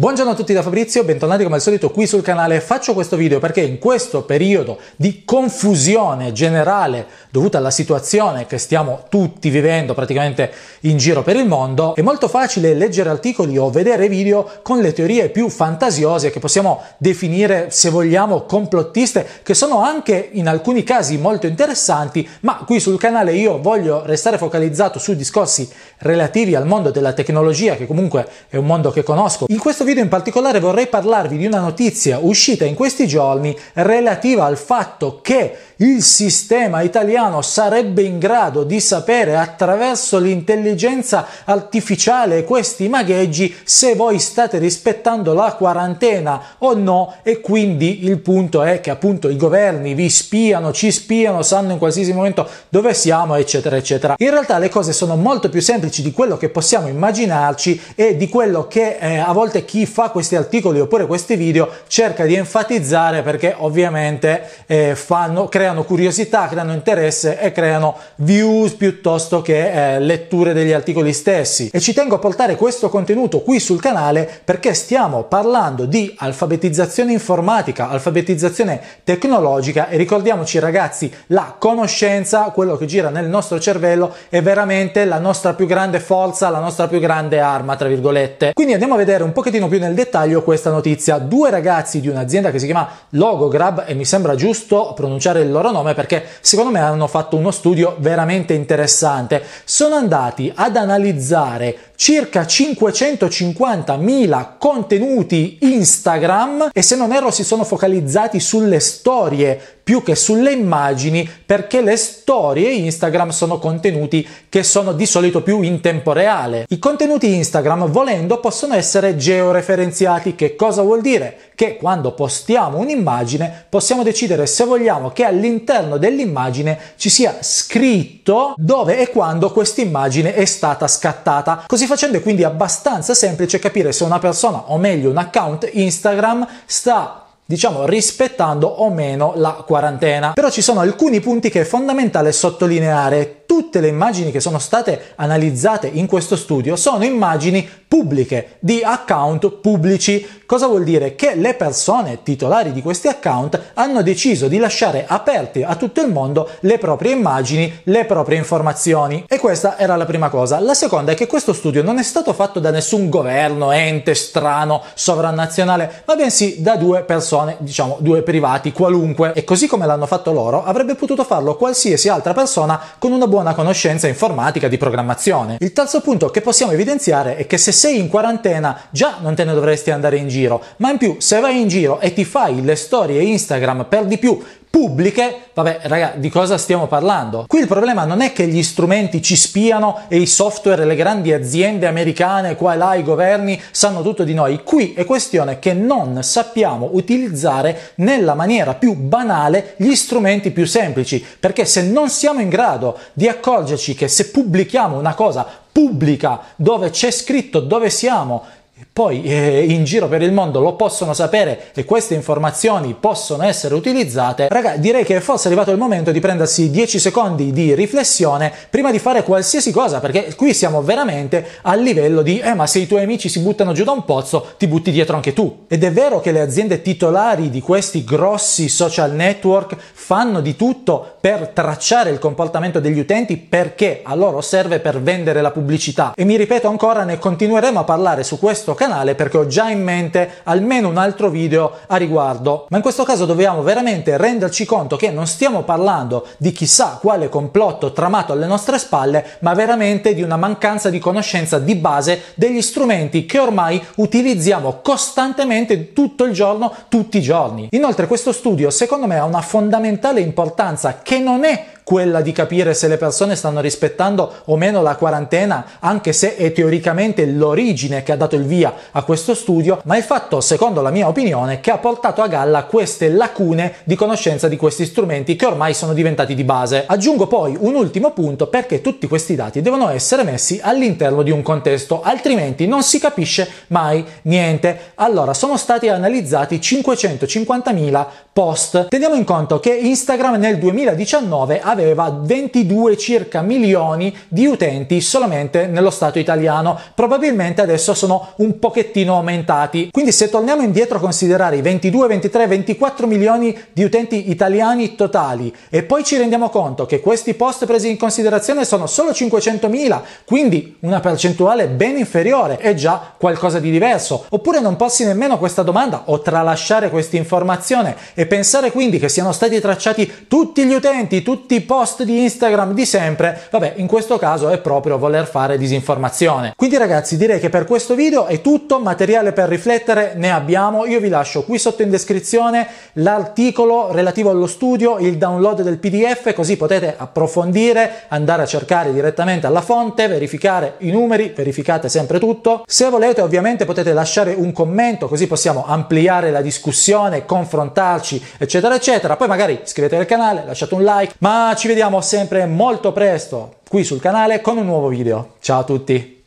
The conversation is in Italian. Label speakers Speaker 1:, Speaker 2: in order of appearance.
Speaker 1: Buongiorno a tutti da Fabrizio, bentornati come al solito qui sul canale. Faccio questo video perché in questo periodo di confusione generale dovuta alla situazione che stiamo tutti vivendo praticamente in giro per il mondo, è molto facile leggere articoli o vedere video con le teorie più fantasiose che possiamo definire, se vogliamo, complottiste, che sono anche in alcuni casi molto interessanti, ma qui sul canale io voglio restare focalizzato su discorsi relativi al mondo della tecnologia, che comunque è un mondo che conosco. In questo video in particolare vorrei parlarvi di una notizia uscita in questi giorni relativa al fatto che il sistema italiano sarebbe in grado di sapere attraverso l'intelligenza artificiale questi magheggi se voi state rispettando la quarantena o no e quindi il punto è che appunto i governi vi spiano, ci spiano, sanno in qualsiasi momento dove siamo eccetera eccetera. In realtà le cose sono molto più semplici di quello che possiamo immaginarci e di quello che eh, a volte chi chi fa questi articoli oppure questi video cerca di enfatizzare perché ovviamente eh, fanno, creano curiosità, creano interesse e creano views piuttosto che eh, letture degli articoli stessi. E ci tengo a portare questo contenuto qui sul canale perché stiamo parlando di alfabetizzazione informatica, alfabetizzazione tecnologica e ricordiamoci ragazzi, la conoscenza, quello che gira nel nostro cervello, è veramente la nostra più grande forza, la nostra più grande arma, tra virgolette. Quindi andiamo a vedere un pochettino pochettino più nel dettaglio questa notizia. Due ragazzi di un'azienda che si chiama Logograb e mi sembra giusto pronunciare il loro nome perché secondo me hanno fatto uno studio veramente interessante. Sono andati ad analizzare circa 550.000 contenuti Instagram e se non erro si sono focalizzati sulle storie più che sulle immagini perché le storie Instagram sono contenuti che sono di solito più in tempo reale. I contenuti Instagram volendo possono essere georeferenziati, che cosa vuol dire? Che quando postiamo un'immagine possiamo decidere se vogliamo che all'interno dell'immagine ci sia scritto dove e quando quest'immagine è stata scattata. Così facendo è quindi abbastanza semplice capire se una persona o meglio un account Instagram sta diciamo rispettando o meno la quarantena. Però ci sono alcuni punti che è fondamentale sottolineare tutte le immagini che sono state analizzate in questo studio sono immagini pubbliche di account pubblici. Cosa vuol dire? Che le persone titolari di questi account hanno deciso di lasciare aperte a tutto il mondo le proprie immagini, le proprie informazioni. E questa era la prima cosa. La seconda è che questo studio non è stato fatto da nessun governo, ente strano, sovranazionale, ma bensì da due persone, diciamo due privati qualunque. E così come l'hanno fatto loro, avrebbe potuto farlo qualsiasi altra persona con una buona buona conoscenza informatica di programmazione. Il terzo punto che possiamo evidenziare è che se sei in quarantena già non te ne dovresti andare in giro, ma in più se vai in giro e ti fai le storie Instagram per di più pubbliche, vabbè raga, di cosa stiamo parlando? Qui il problema non è che gli strumenti ci spiano e i software, e le grandi aziende americane, qua e là i governi sanno tutto di noi, qui è questione che non sappiamo utilizzare nella maniera più banale gli strumenti più semplici, perché se non siamo in grado di accorgerci che se pubblichiamo una cosa pubblica dove c'è scritto dove siamo, poi eh, in giro per il mondo lo possono sapere e queste informazioni possono essere utilizzate, raga, direi che è arrivato il momento di prendersi 10 secondi di riflessione prima di fare qualsiasi cosa, perché qui siamo veramente al livello di eh ma se i tuoi amici si buttano giù da un pozzo, ti butti dietro anche tu. Ed è vero che le aziende titolari di questi grossi social network fanno di tutto per tracciare il comportamento degli utenti perché a loro serve per vendere la pubblicità. E mi ripeto ancora, ne continueremo a parlare su questo canale canale perché ho già in mente almeno un altro video a riguardo. Ma in questo caso dobbiamo veramente renderci conto che non stiamo parlando di chissà quale complotto tramato alle nostre spalle, ma veramente di una mancanza di conoscenza di base degli strumenti che ormai utilizziamo costantemente tutto il giorno, tutti i giorni. Inoltre questo studio secondo me ha una fondamentale importanza che non è quella di capire se le persone stanno rispettando o meno la quarantena, anche se è teoricamente l'origine che ha dato il via a questo studio, ma è fatto, secondo la mia opinione, che ha portato a galla queste lacune di conoscenza di questi strumenti che ormai sono diventati di base. Aggiungo poi un ultimo punto perché tutti questi dati devono essere messi all'interno di un contesto, altrimenti non si capisce mai niente. Allora, sono stati analizzati 550.000 post. Teniamo in conto che Instagram nel 2019 aveva aveva 22 circa milioni di utenti solamente nello Stato italiano. Probabilmente adesso sono un pochettino aumentati. Quindi se torniamo indietro a considerare i 22, 23, 24 milioni di utenti italiani totali e poi ci rendiamo conto che questi post presi in considerazione sono solo 500.000, quindi una percentuale ben inferiore è già qualcosa di diverso. Oppure non posti nemmeno questa domanda o tralasciare questa informazione e pensare quindi che siano stati tracciati tutti gli utenti, tutti i post di Instagram di sempre, vabbè, in questo caso è proprio voler fare disinformazione. Quindi ragazzi, direi che per questo video è tutto, materiale per riflettere ne abbiamo, io vi lascio qui sotto in descrizione l'articolo relativo allo studio, il download del PDF, così potete approfondire, andare a cercare direttamente alla fonte, verificare i numeri, verificate sempre tutto. Se volete ovviamente potete lasciare un commento, così possiamo ampliare la discussione, confrontarci, eccetera, eccetera. Poi magari iscrivetevi al canale, lasciate un like, ma ci vediamo sempre molto presto qui sul canale con un nuovo video. Ciao a tutti!